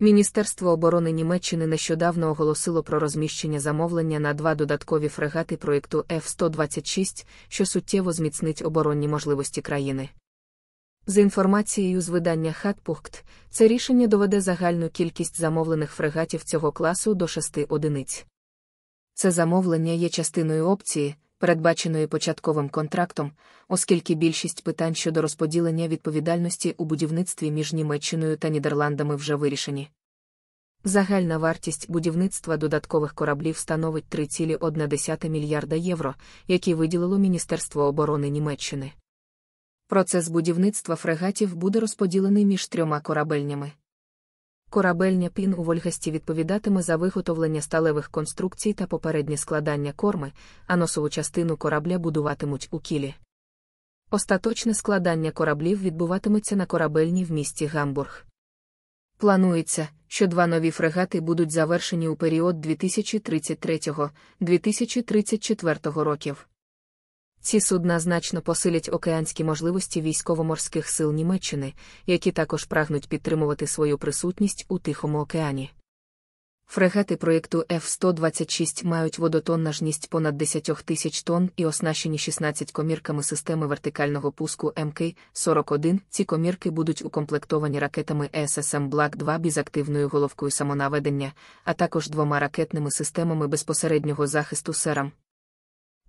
Міністерство оборони Німеччини нещодавно оголосило про розміщення замовлення на два додаткові фрегати проєкту F-126, що суттєво зміцнить оборонні можливості країни. За інформацією з видання Хатпухт, це рішення доведе загальну кількість замовлених фрегатів цього класу до шести одиниць. Це замовлення є частиною опції, передбаченої початковим контрактом, оскільки більшість питань щодо розподілення відповідальності у будівництві між Німеччиною та Нідерландами вже вирішені. Загальна вартість будівництва додаткових кораблів становить 3,1 мільярда євро, які виділило Міністерство оборони Німеччини. Процес будівництва фрегатів буде розподілений між трьома корабельнями. Корабельня Пін у Вольгасті відповідатиме за виготовлення сталевих конструкцій та попереднє складання корми, а носову частину корабля будуватимуть у кілі. Остаточне складання кораблів відбуватиметься на корабельні в місті Гамбург. Планується, що два нові фрегати будуть завершені у період 2033-2034 років. Ці судна значно посилять океанські можливості військово-морських сил Німеччини, які також прагнуть підтримувати свою присутність у Тихому океані. Фрегати проєкту F-126 мають водотоннажність понад 10 тисяч тонн і оснащені 16 комірками системи вертикального пуску МК-41. Ці комірки будуть укомплектовані ракетами ССМ Black 2 з активною головкою самонаведення, а також двома ракетними системами безпосереднього захисту серам.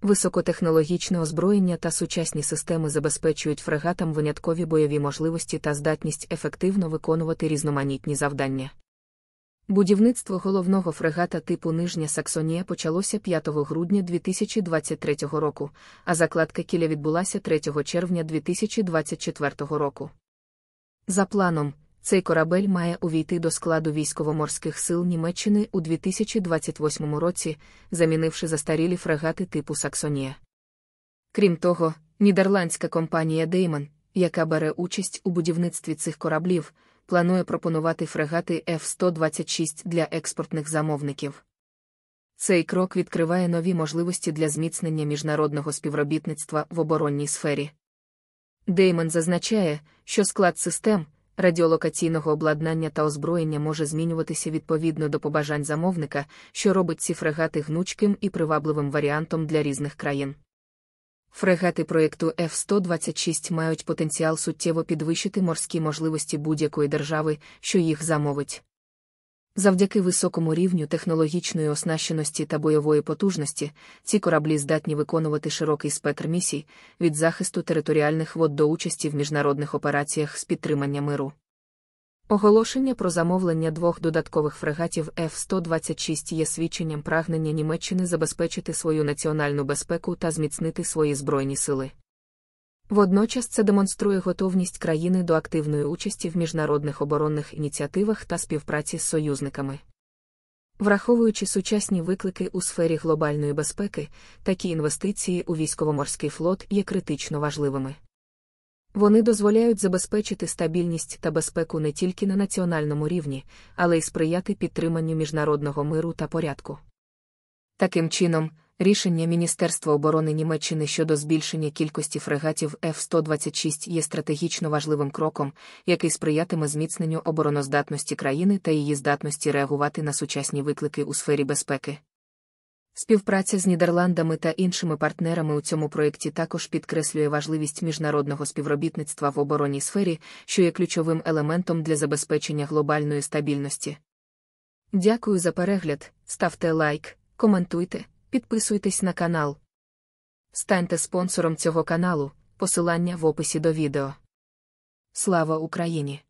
Високотехнологічне озброєння та сучасні системи забезпечують фрегатам виняткові бойові можливості та здатність ефективно виконувати різноманітні завдання. Будівництво головного фрегата типу Нижня Саксонія почалося 5 грудня 2023 року, а закладка кіля відбулася 3 червня 2024 року. За планом, цей корабель має увійти до складу військово-морських сил Німеччини у 2028 році, замінивши застарілі фрегати типу Саксонія. Крім того, нідерландська компанія Дейман, яка бере участь у будівництві цих кораблів, планує пропонувати фрегати F-126 для експортних замовників. Цей крок відкриває нові можливості для зміцнення міжнародного співробітництва в оборонній сфері. Деймон зазначає, що склад систем, радіолокаційного обладнання та озброєння може змінюватися відповідно до побажань замовника, що робить ці фрегати гнучким і привабливим варіантом для різних країн. Фрегати проєкту F-126 мають потенціал суттєво підвищити морські можливості будь-якої держави, що їх замовить. Завдяки високому рівню технологічної оснащеності та бойової потужності, ці кораблі здатні виконувати широкий спектр місій від захисту територіальних вод до участі в міжнародних операціях з підтримання миру. Оголошення про замовлення двох додаткових фрегатів F-126 є свідченням прагнення Німеччини забезпечити свою національну безпеку та зміцнити свої збройні сили. Водночас це демонструє готовність країни до активної участі в міжнародних оборонних ініціативах та співпраці з союзниками. Враховуючи сучасні виклики у сфері глобальної безпеки, такі інвестиції у військово-морський флот є критично важливими. Вони дозволяють забезпечити стабільність та безпеку не тільки на національному рівні, але й сприяти підтриманню міжнародного миру та порядку. Таким чином, рішення Міністерства оборони Німеччини щодо збільшення кількості фрегатів F-126 є стратегічно важливим кроком, який сприятиме зміцненню обороноздатності країни та її здатності реагувати на сучасні виклики у сфері безпеки. Співпраця з Нідерландами та іншими партнерами у цьому проєкті також підкреслює важливість міжнародного співробітництва в оборонній сфері, що є ключовим елементом для забезпечення глобальної стабільності. Дякую за перегляд, ставте лайк, коментуйте, підписуйтесь на канал. Станьте спонсором цього каналу, посилання в описі до відео. Слава Україні!